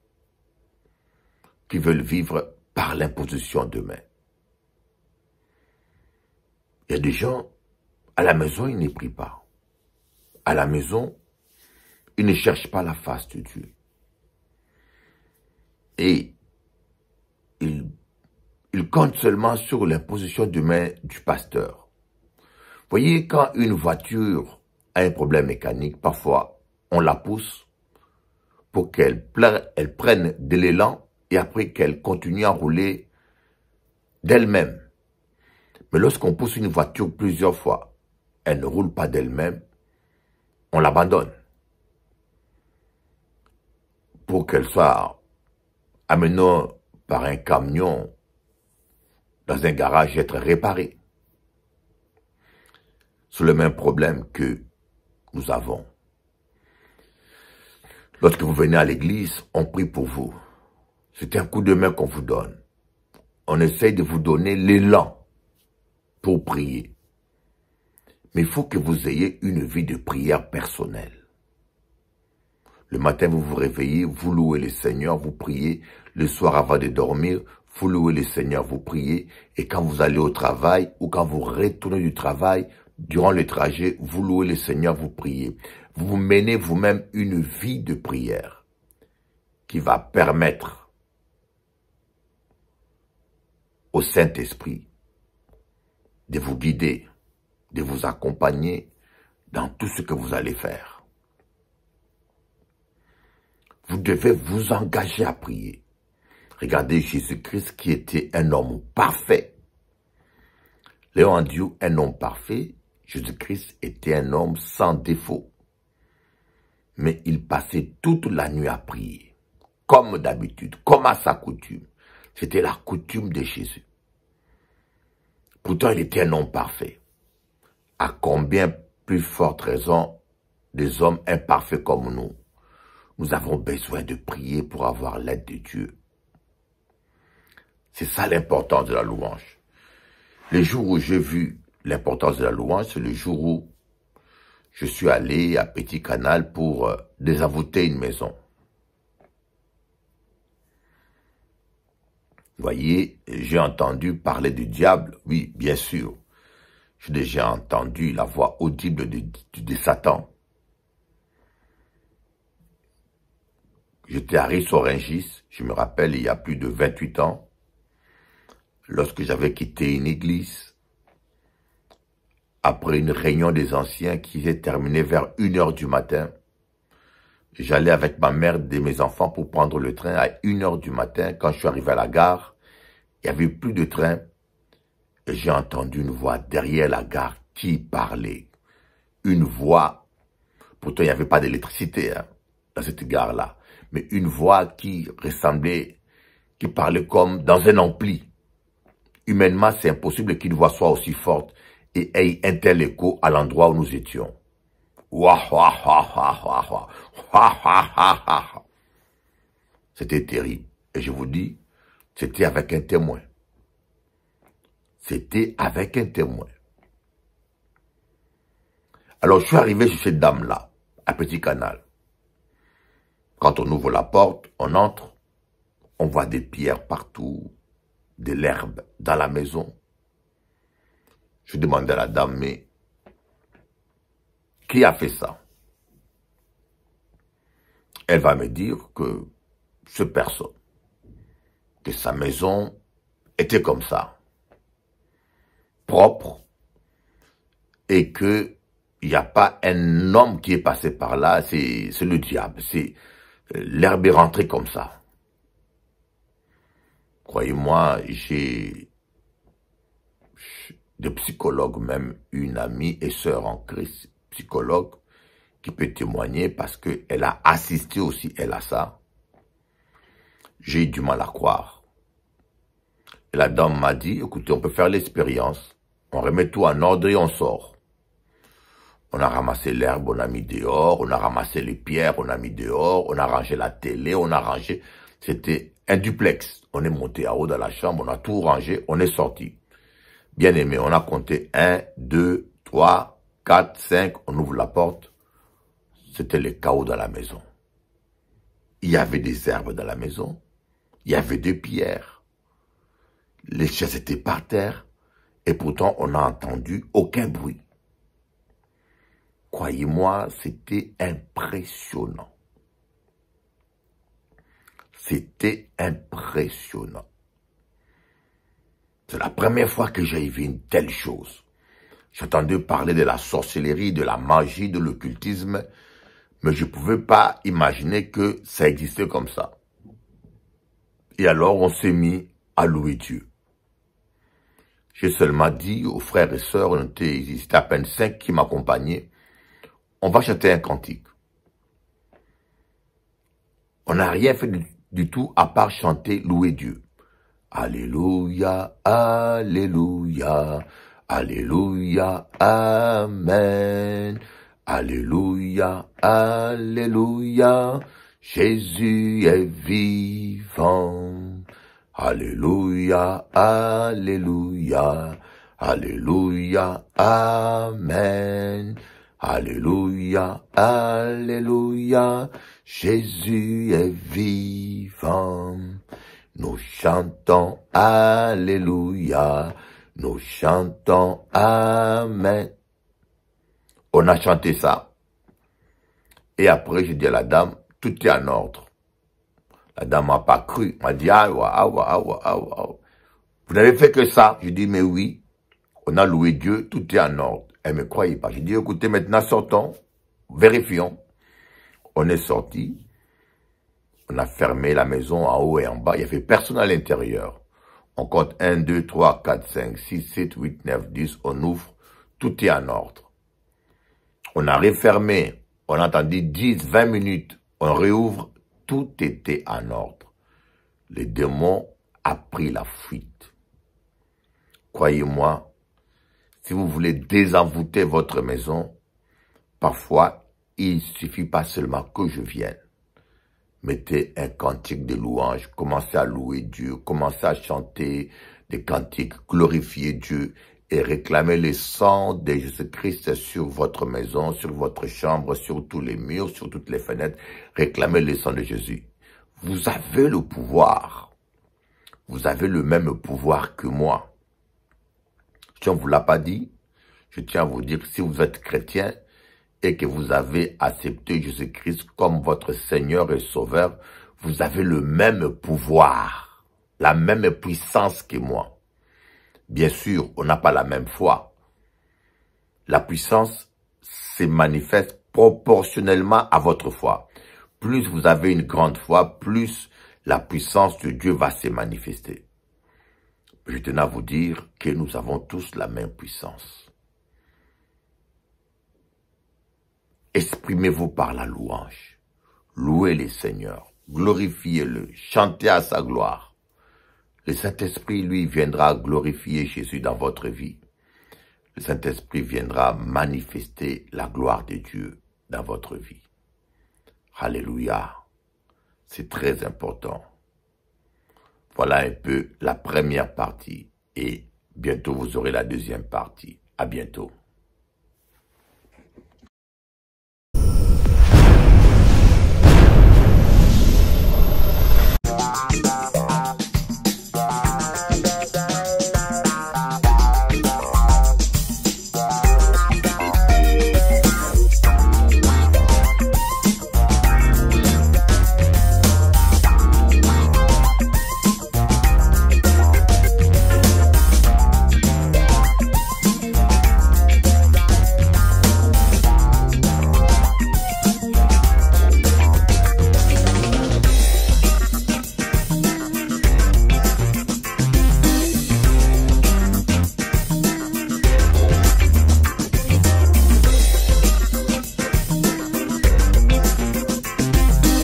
qui veulent vivre par l'imposition de main. Il y a des gens, à la maison, ils ne prient pas. À la maison, il ne cherche pas la face de Dieu. Et il compte seulement sur l'imposition de main du pasteur. Voyez, quand une voiture a un problème mécanique, parfois on la pousse pour qu'elle elle prenne de l'élan et après qu'elle continue à rouler d'elle-même. Mais lorsqu'on pousse une voiture plusieurs fois, elle ne roule pas d'elle-même, on l'abandonne pour qu'elle soit amenée par un camion dans un garage être réparée. C'est le même problème que nous avons. Lorsque vous venez à l'église, on prie pour vous. C'est un coup de main qu'on vous donne. On essaye de vous donner l'élan pour prier. Mais il faut que vous ayez une vie de prière personnelle. Le matin, vous vous réveillez, vous louez le Seigneur, vous priez. Le soir, avant de dormir, vous louez le Seigneur, vous priez. Et quand vous allez au travail ou quand vous retournez du travail, durant le trajet, vous louez le Seigneur, vous priez. Vous menez vous-même une vie de prière qui va permettre au Saint-Esprit de vous guider, de vous accompagner dans tout ce que vous allez faire vous devez vous engager à prier. Regardez Jésus-Christ qui était un homme parfait. Léon Dieu, un homme parfait, Jésus-Christ était un homme sans défaut. Mais il passait toute la nuit à prier, comme d'habitude, comme à sa coutume. C'était la coutume de Jésus. Pourtant, il était un homme parfait. À combien plus forte raison des hommes imparfaits comme nous nous avons besoin de prier pour avoir l'aide de Dieu. C'est ça l'importance de la louange. Les jours où j'ai vu l'importance de la louange, c'est le jour où je suis allé à Petit Canal pour désavouer euh, désavouter une maison. Voyez, j'ai entendu parler du diable, oui, bien sûr. J'ai déjà entendu la voix audible de Satan. J'étais à Rissorengis, je me rappelle, il y a plus de 28 ans, lorsque j'avais quitté une église, après une réunion des anciens qui s'est terminée vers 1 heure du matin, j'allais avec ma mère et mes enfants pour prendre le train à 1 heure du matin. Quand je suis arrivé à la gare, il n'y avait plus de train j'ai entendu une voix derrière la gare qui parlait. Une voix. Pourtant, il n'y avait pas d'électricité hein, dans cette gare-là mais une voix qui ressemblait, qui parlait comme dans un ampli. Humainement, c'est impossible qu'une voix soit aussi forte et ait un tel écho à l'endroit où nous étions. C'était terrible. Et je vous dis, c'était avec un témoin. C'était avec un témoin. Alors, je suis arrivé chez cette dame-là, à Petit Canal. Quand on ouvre la porte, on entre, on voit des pierres partout, de l'herbe dans la maison. Je demande à la dame, mais qui a fait ça Elle va me dire que ce personne, que sa maison était comme ça, propre, et que il n'y a pas un homme qui est passé par là, c'est le diable, c'est l'herbe est rentrée comme ça. Croyez-moi, j'ai de psychologues même, une amie et sœur en crise, psychologue, qui peut témoigner parce qu'elle a assisté aussi, elle a ça. J'ai du mal à croire. Et la dame m'a dit, écoutez, on peut faire l'expérience, on remet tout en ordre et on sort. On a ramassé l'herbe, on a mis dehors, on a ramassé les pierres, on a mis dehors, on a rangé la télé, on a rangé. C'était un duplex. On est monté à haut dans la chambre, on a tout rangé, on est sorti. Bien aimé, on a compté 1, 2, 3, 4, 5, on ouvre la porte. C'était le chaos dans la maison. Il y avait des herbes dans la maison, il y avait des pierres, les chaises étaient par terre, et pourtant on n'a entendu aucun bruit. Croyez-moi, c'était impressionnant. C'était impressionnant. C'est la première fois que j'ai vu une telle chose. J'entendais parler de la sorcellerie, de la magie, de l'occultisme, mais je ne pouvais pas imaginer que ça existait comme ça. Et alors on s'est mis à louer Dieu. J'ai seulement dit aux frères et sœurs, il était, il à peine cinq qui m'accompagnaient, on va chanter un cantique. On n'a rien fait du, tout à part chanter, louer Dieu. Alléluia, Alléluia, Alléluia, Amen. Alléluia, Alléluia, Jésus est vivant. Alléluia, Alléluia, Alléluia, Amen. Alléluia, Alléluia, Jésus est vivant. Nous chantons Alléluia, nous chantons Amen. On a chanté ça. Et après, j'ai dit à la dame, tout est en ordre. La dame m'a pas cru, m'a dit, ah, ah, ah, ah, vous n'avez fait que ça. Je dis, mais oui, on a loué Dieu, tout est en ordre. Elle eh, ne me croyait pas. J'ai dit, écoutez, maintenant sortons, vérifions. On est sorti, on a fermé la maison en haut et en bas. Il n'y avait personne à l'intérieur. On compte 1, 2, 3, 4, 5, 6, 7, 8, 9, 10. On ouvre. Tout est en ordre. On a refermé. On a attendu 10, 20 minutes. On réouvre. Tout était en ordre. Le démon a pris la fuite. Croyez-moi, si vous voulez désenvoûter votre maison, parfois, il suffit pas seulement que je vienne. Mettez un cantique de louange, commencez à louer Dieu, commencez à chanter des cantiques, glorifiez Dieu et réclamez le sang de Jésus-Christ sur votre maison, sur votre chambre, sur tous les murs, sur toutes les fenêtres. Réclamez le sang de Jésus. Vous avez le pouvoir. Vous avez le même pouvoir que moi. Si ne vous l'a pas dit, je tiens à vous dire que si vous êtes chrétien et que vous avez accepté Jésus-Christ comme votre Seigneur et Sauveur, vous avez le même pouvoir, la même puissance que moi. Bien sûr, on n'a pas la même foi. La puissance se manifeste proportionnellement à votre foi. Plus vous avez une grande foi, plus la puissance de Dieu va se manifester je tenais à vous dire que nous avons tous la même puissance. Exprimez-vous par la louange. Louez le Seigneur, Glorifiez-le. Chantez à sa gloire. Le Saint-Esprit, lui, viendra glorifier Jésus dans votre vie. Le Saint-Esprit viendra manifester la gloire de Dieu dans votre vie. Alléluia. C'est très important. Voilà un peu la première partie et bientôt vous aurez la deuxième partie. À bientôt.